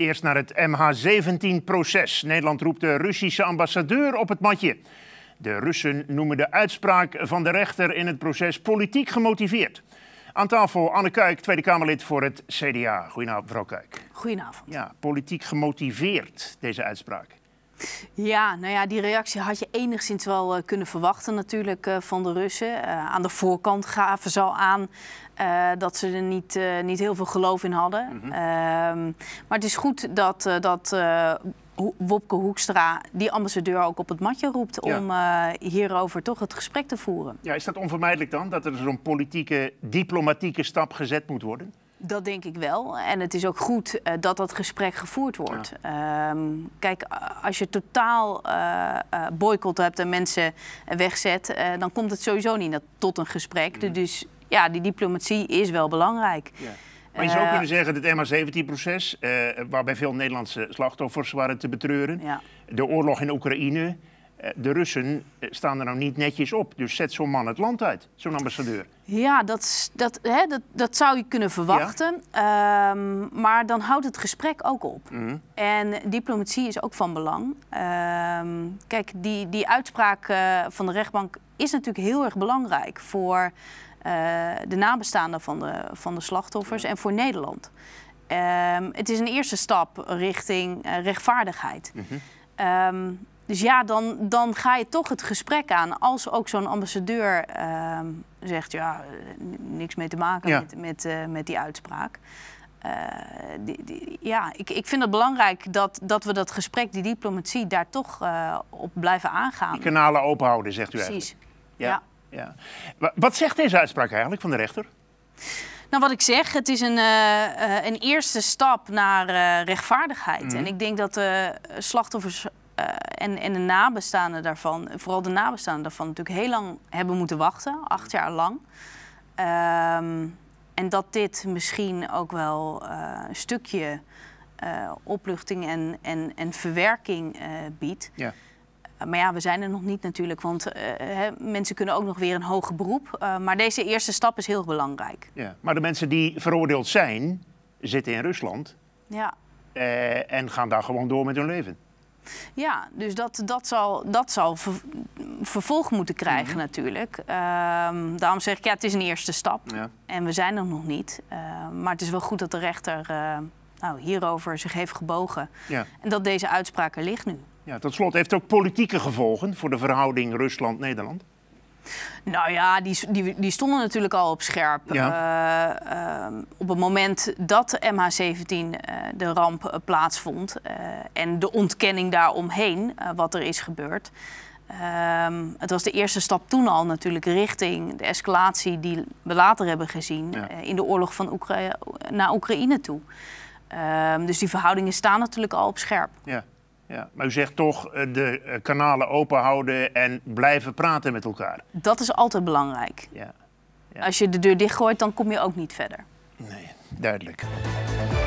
Eerst naar het MH17-proces. Nederland roept de Russische ambassadeur op het matje. De Russen noemen de uitspraak van de rechter in het proces politiek gemotiveerd. Aan tafel Anne Kuik, Tweede Kamerlid voor het CDA. Goedenavond, mevrouw Kuik. Goedenavond. Ja, politiek gemotiveerd, deze uitspraak. Ja, nou ja, die reactie had je enigszins wel eh, kunnen verwachten natuurlijk eh, van de Russen. Eh, aan de voorkant gaven ze al aan dat ze er niet, niet heel veel geloof in hadden. Mhm. Ehm, maar het is goed dat, dat Wopke Hoekstra die ambassadeur ook op het matje roept... om hierover toch het gesprek te voeren. Ja, is dat onvermijdelijk dan, dat er zo'n dus politieke, diplomatieke stap gezet moet worden? Dat denk ik wel. En het is ook goed eh, dat dat gesprek gevoerd wordt. Ehm, kijk, als je totaal uh, boycott hebt en mensen wegzet, dan komt het sowieso niet tot een gesprek. Dus ja, die diplomatie is wel belangrijk. Ja. Maar je zou kunnen zeggen dat het MH17-proces, waarbij veel Nederlandse slachtoffers waren te betreuren, de oorlog in Oekraïne, eh, de Russen eh, staan er nou niet netjes op. Dus zet zo'n man het land uit, zo'n ambassadeur. Ja, dat, dat, hè, dat, dat zou je kunnen verwachten. Ehm, maar dan houdt het gesprek ook op. Mhm. En diplomatie is ook van belang. Ehm, kijk, die, die uitspraak eh, van de rechtbank is natuurlijk heel erg belangrijk voor de nabestaanden van de, van de slachtoffers en voor Nederland. Ehm, het is een eerste stap richting rechtvaardigheid. Mhm. Dus ja, dan, dan ga je toch het gesprek aan. Als ook zo'n ambassadeur ehm, zegt, ja, niks mee te maken met, met, eh, met die uitspraak. Eh, die, die, ja, ik, ik vind het belangrijk dat, dat we dat gesprek, die diplomatie, daar toch eh, op blijven aangaan. Die kanalen openhouden, zegt u Precies. eigenlijk. Precies, ja. ja. Wat zegt deze uitspraak eigenlijk van de rechter? Nou, wat ik zeg, het is een, een eerste stap naar rechtvaardigheid. Mhm. En ik denk dat de slachtoffers eh, en, en de nabestaanden daarvan, vooral de nabestaanden daarvan, natuurlijk heel lang hebben moeten wachten, acht jaar lang. Ehm, en dat dit misschien ook wel eh, een stukje eh, opluchting en, en, en verwerking biedt. Ja. Maar ja, we zijn er nog niet natuurlijk, want mensen kunnen ook nog weer een hoger beroep. maar deze eerste stap is heel belangrijk. Ja, maar de mensen die veroordeeld zijn, zitten in Rusland ja. en gaan daar gewoon door met hun leven. Ja, dus dat, dat zal, dat zal vervolg moeten krijgen mhm. natuurlijk. Ehm, daarom zeg ik, ja, het is een eerste stap. En we zijn er nog niet. Ehm, maar het is wel goed dat de rechter eh, nou, hierover zich heeft gebogen. Ja. En dat deze uitspraak er ligt nu. Ja, tot slot, heeft het ook politieke gevolgen voor de verhouding Rusland-Nederland? Nou ja, die, die, die stonden natuurlijk al op scherp. Eh, ehm, op het moment dat MH17 eh, de ramp eh, plaatsvond en de ontkenning daaromheen, wat er is gebeurd. Ehm, het was de eerste stap toen al natuurlijk richting de escalatie die we later hebben gezien in de oorlog van Oekra naar Oekraïne toe. Ehm, dus die verhoudingen staan natuurlijk al op scherp. Ja. Ja, maar u zegt toch eh, de eh, kanalen open houden en blijven praten met elkaar. Dat is altijd belangrijk. Ja. ja. Als je de deur dichtgooit, dan kom je ook niet verder. Nee, duidelijk.